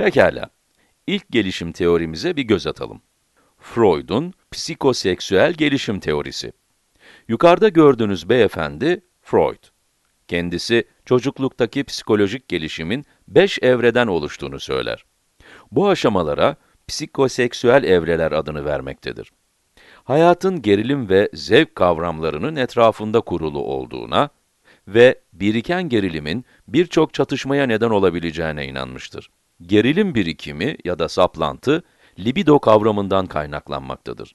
Pekala, ilk gelişim teorimize bir göz atalım. Freud'un psikoseksüel gelişim teorisi. Yukarıda gördüğünüz beyefendi Freud. Kendisi çocukluktaki psikolojik gelişimin 5 evreden oluştuğunu söyler. Bu aşamalara psikoseksüel evreler adını vermektedir. Hayatın gerilim ve zevk kavramlarının etrafında kurulu olduğuna ve biriken gerilimin birçok çatışmaya neden olabileceğine inanmıştır. Gerilim birikimi ya da saplantı, libido kavramından kaynaklanmaktadır.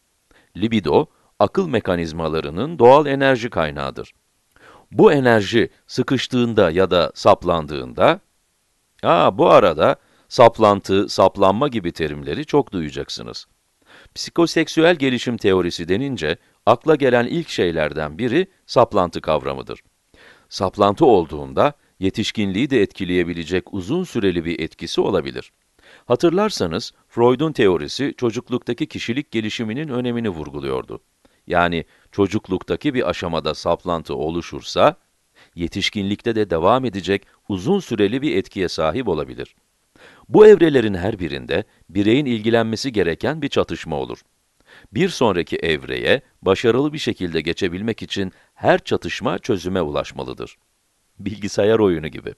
Libido, akıl mekanizmalarının doğal enerji kaynağıdır. Bu enerji sıkıştığında ya da saplandığında, aa bu arada saplantı, saplanma gibi terimleri çok duyacaksınız. Psikoseksüel gelişim teorisi denince, akla gelen ilk şeylerden biri saplantı kavramıdır. Saplantı olduğunda, yetişkinliği de etkileyebilecek uzun süreli bir etkisi olabilir. Hatırlarsanız, Freud'un teorisi çocukluktaki kişilik gelişiminin önemini vurguluyordu. Yani çocukluktaki bir aşamada saplantı oluşursa, yetişkinlikte de devam edecek uzun süreli bir etkiye sahip olabilir. Bu evrelerin her birinde bireyin ilgilenmesi gereken bir çatışma olur. Bir sonraki evreye başarılı bir şekilde geçebilmek için her çatışma çözüme ulaşmalıdır bilgisayar oyunu gibi.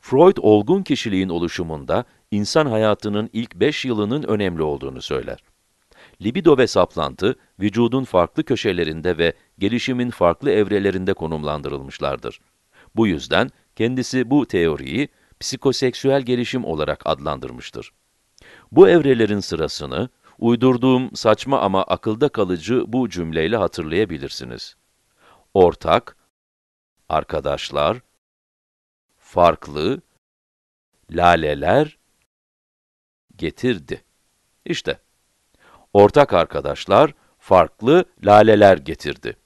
Freud olgun kişiliğin oluşumunda insan hayatının ilk 5 yılının önemli olduğunu söyler. Libido ve saplantı vücudun farklı köşelerinde ve gelişimin farklı evrelerinde konumlandırılmışlardır. Bu yüzden kendisi bu teoriyi psikoseksüel gelişim olarak adlandırmıştır. Bu evrelerin sırasını uydurduğum saçma ama akılda kalıcı bu cümleyle hatırlayabilirsiniz. Ortak, arkadaşlar, farklı, laleler getirdi. İşte, ortak arkadaşlar, farklı laleler getirdi.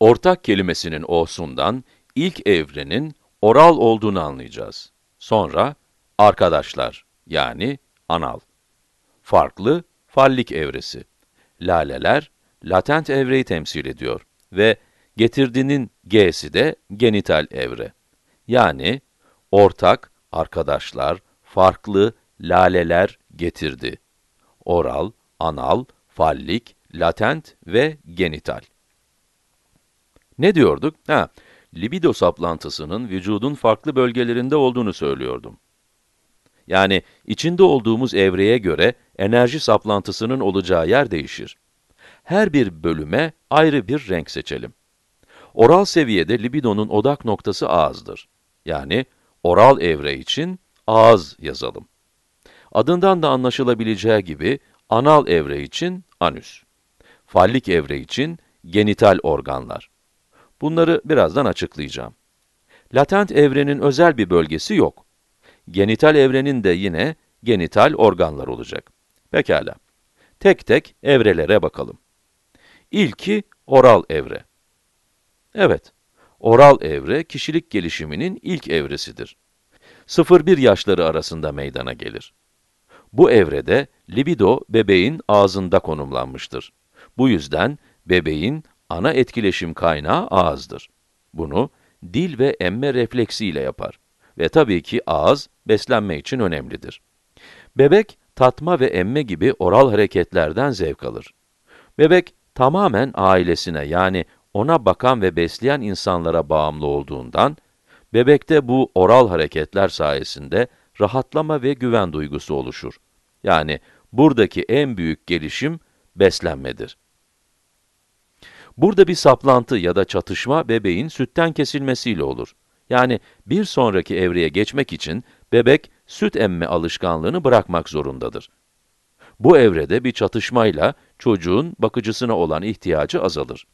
Ortak kelimesinin olsundan ilk evrenin oral olduğunu anlayacağız. Sonra arkadaşlar yani anal. Farklı fallik evresi. Laleler latent evreyi temsil ediyor ve Getirdinin G'si de genital evre. Yani ortak, arkadaşlar, farklı, laleler getirdi. Oral, anal, fallik, latent ve genital. Ne diyorduk? Ha, libido saplantısının vücudun farklı bölgelerinde olduğunu söylüyordum. Yani içinde olduğumuz evreye göre enerji saplantısının olacağı yer değişir. Her bir bölüme ayrı bir renk seçelim. Oral seviyede libidonun odak noktası ağızdır. Yani oral evre için ağız yazalım. Adından da anlaşılabileceği gibi anal evre için anüs, fallik evre için genital organlar. Bunları birazdan açıklayacağım. Latent evrenin özel bir bölgesi yok. Genital evrenin de yine genital organlar olacak. Pekala. Tek tek evrelere bakalım. İlki oral evre. Evet, oral evre kişilik gelişiminin ilk evresidir. 0-1 yaşları arasında meydana gelir. Bu evrede libido bebeğin ağzında konumlanmıştır. Bu yüzden bebeğin ana etkileşim kaynağı ağızdır. Bunu dil ve emme refleksiyle yapar ve tabii ki ağız beslenme için önemlidir. Bebek tatma ve emme gibi oral hareketlerden zevk alır. Bebek tamamen ailesine yani ona bakan ve besleyen insanlara bağımlı olduğundan, bebekte bu oral hareketler sayesinde rahatlama ve güven duygusu oluşur. Yani buradaki en büyük gelişim beslenmedir. Burada bir saplantı ya da çatışma bebeğin sütten kesilmesiyle olur. Yani bir sonraki evreye geçmek için bebek süt emme alışkanlığını bırakmak zorundadır. Bu evrede bir çatışmayla çocuğun bakıcısına olan ihtiyacı azalır.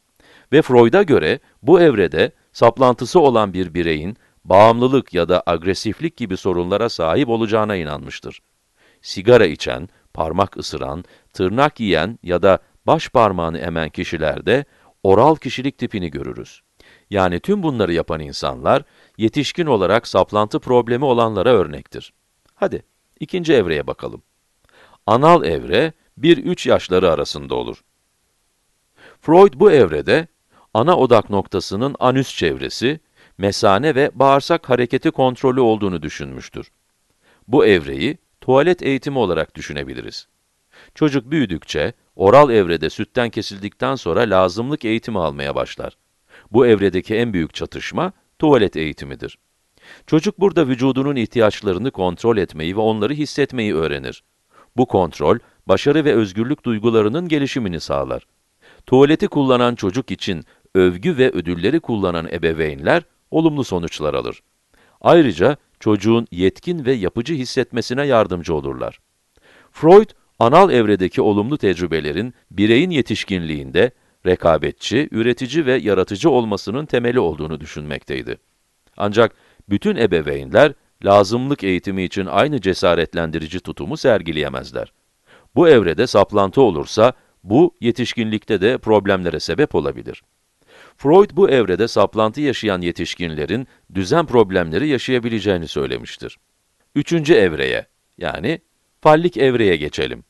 Ve Freud'a göre bu evrede saplantısı olan bir bireyin bağımlılık ya da agresiflik gibi sorunlara sahip olacağına inanmıştır. Sigara içen, parmak ısıran, tırnak yiyen ya da baş parmağını emen kişilerde oral kişilik tipini görürüz. Yani tüm bunları yapan insanlar, yetişkin olarak saplantı problemi olanlara örnektir. Hadi, ikinci evreye bakalım. Anal evre, 1-3 yaşları arasında olur. Freud bu evrede ana odak noktasının anüs çevresi, mesane ve bağırsak hareketi kontrolü olduğunu düşünmüştür. Bu evreyi tuvalet eğitimi olarak düşünebiliriz. Çocuk büyüdükçe, oral evrede sütten kesildikten sonra lazımlık eğitimi almaya başlar. Bu evredeki en büyük çatışma, tuvalet eğitimidir. Çocuk burada vücudunun ihtiyaçlarını kontrol etmeyi ve onları hissetmeyi öğrenir. Bu kontrol, başarı ve özgürlük duygularının gelişimini sağlar. Tuvaleti kullanan çocuk için övgü ve ödülleri kullanan ebeveynler olumlu sonuçlar alır. Ayrıca çocuğun yetkin ve yapıcı hissetmesine yardımcı olurlar. Freud, anal evredeki olumlu tecrübelerin bireyin yetişkinliğinde rekabetçi, üretici ve yaratıcı olmasının temeli olduğunu düşünmekteydi. Ancak bütün ebeveynler lazımlık eğitimi için aynı cesaretlendirici tutumu sergileyemezler. Bu evrede saplantı olursa bu yetişkinlikte de problemlere sebep olabilir. Freud bu evrede saplantı yaşayan yetişkinlerin düzen problemleri yaşayabileceğini söylemiştir. Üçüncü evreye, yani fallik evreye geçelim.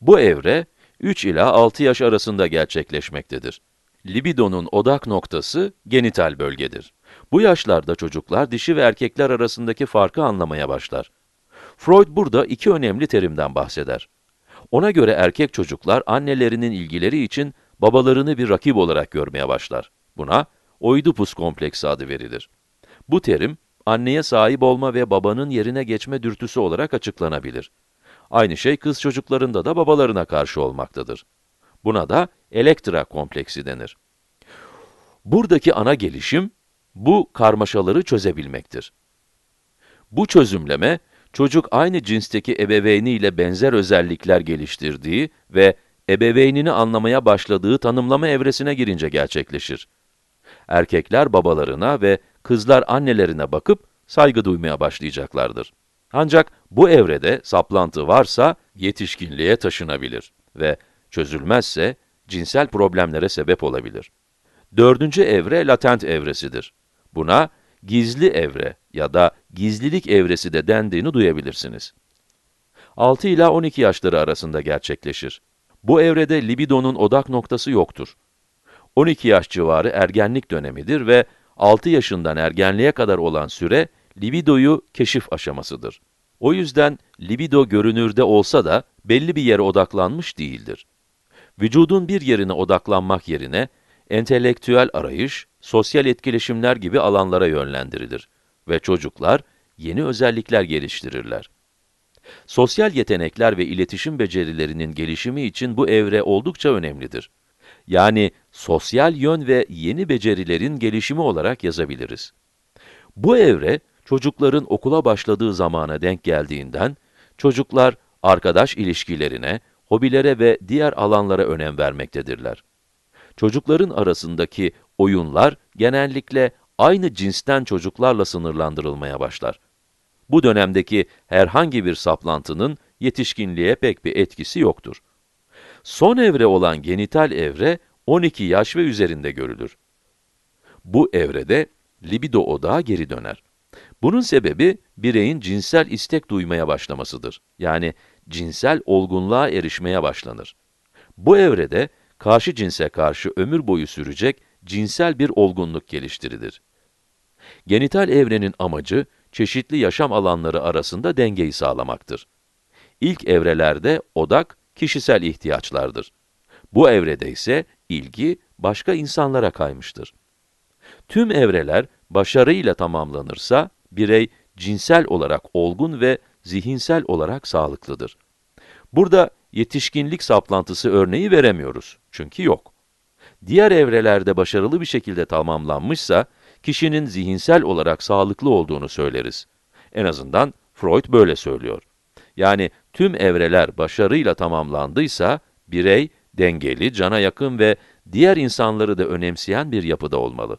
Bu evre, 3 ila 6 yaş arasında gerçekleşmektedir. Libidonun odak noktası genital bölgedir. Bu yaşlarda çocuklar dişi ve erkekler arasındaki farkı anlamaya başlar. Freud burada iki önemli terimden bahseder. Ona göre erkek çocuklar annelerinin ilgileri için babalarını bir rakip olarak görmeye başlar. Buna Oidipus kompleksi adı verilir. Bu terim, anneye sahip olma ve babanın yerine geçme dürtüsü olarak açıklanabilir. Aynı şey kız çocuklarında da babalarına karşı olmaktadır. Buna da Elektra kompleksi denir. Buradaki ana gelişim, bu karmaşaları çözebilmektir. Bu çözümleme, çocuk aynı cinsteki ebeveyniyle benzer özellikler geliştirdiği ve ebeveynini anlamaya başladığı tanımlama evresine girince gerçekleşir erkekler babalarına ve kızlar annelerine bakıp saygı duymaya başlayacaklardır. Ancak bu evrede saplantı varsa yetişkinliğe taşınabilir ve çözülmezse cinsel problemlere sebep olabilir. Dördüncü evre latent evresidir. Buna gizli evre ya da gizlilik evresi de dendiğini duyabilirsiniz. 6 ila 12 yaşları arasında gerçekleşir. Bu evrede libidonun odak noktası yoktur. 12 yaş civarı ergenlik dönemidir ve 6 yaşından ergenliğe kadar olan süre libidoyu keşif aşamasıdır. O yüzden libido görünürde olsa da belli bir yere odaklanmış değildir. Vücudun bir yerine odaklanmak yerine entelektüel arayış, sosyal etkileşimler gibi alanlara yönlendirilir ve çocuklar yeni özellikler geliştirirler. Sosyal yetenekler ve iletişim becerilerinin gelişimi için bu evre oldukça önemlidir yani sosyal yön ve yeni becerilerin gelişimi olarak yazabiliriz. Bu evre, çocukların okula başladığı zamana denk geldiğinden, çocuklar arkadaş ilişkilerine, hobilere ve diğer alanlara önem vermektedirler. Çocukların arasındaki oyunlar genellikle aynı cinsten çocuklarla sınırlandırılmaya başlar. Bu dönemdeki herhangi bir saplantının yetişkinliğe pek bir etkisi yoktur. Son evre olan genital evre 12 yaş ve üzerinde görülür. Bu evrede libido odağa geri döner. Bunun sebebi bireyin cinsel istek duymaya başlamasıdır. Yani cinsel olgunluğa erişmeye başlanır. Bu evrede karşı cinse karşı ömür boyu sürecek cinsel bir olgunluk geliştirilir. Genital evrenin amacı çeşitli yaşam alanları arasında dengeyi sağlamaktır. İlk evrelerde odak kişisel ihtiyaçlardır. Bu evrede ise ilgi başka insanlara kaymıştır. Tüm evreler başarıyla tamamlanırsa birey cinsel olarak olgun ve zihinsel olarak sağlıklıdır. Burada yetişkinlik saplantısı örneği veremiyoruz çünkü yok. Diğer evrelerde başarılı bir şekilde tamamlanmışsa kişinin zihinsel olarak sağlıklı olduğunu söyleriz. En azından Freud böyle söylüyor. Yani tüm evreler başarıyla tamamlandıysa, birey, dengeli, cana yakın ve diğer insanları da önemseyen bir yapıda olmalı.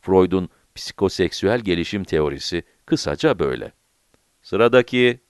Freud'un psikoseksüel gelişim teorisi kısaca böyle. Sıradaki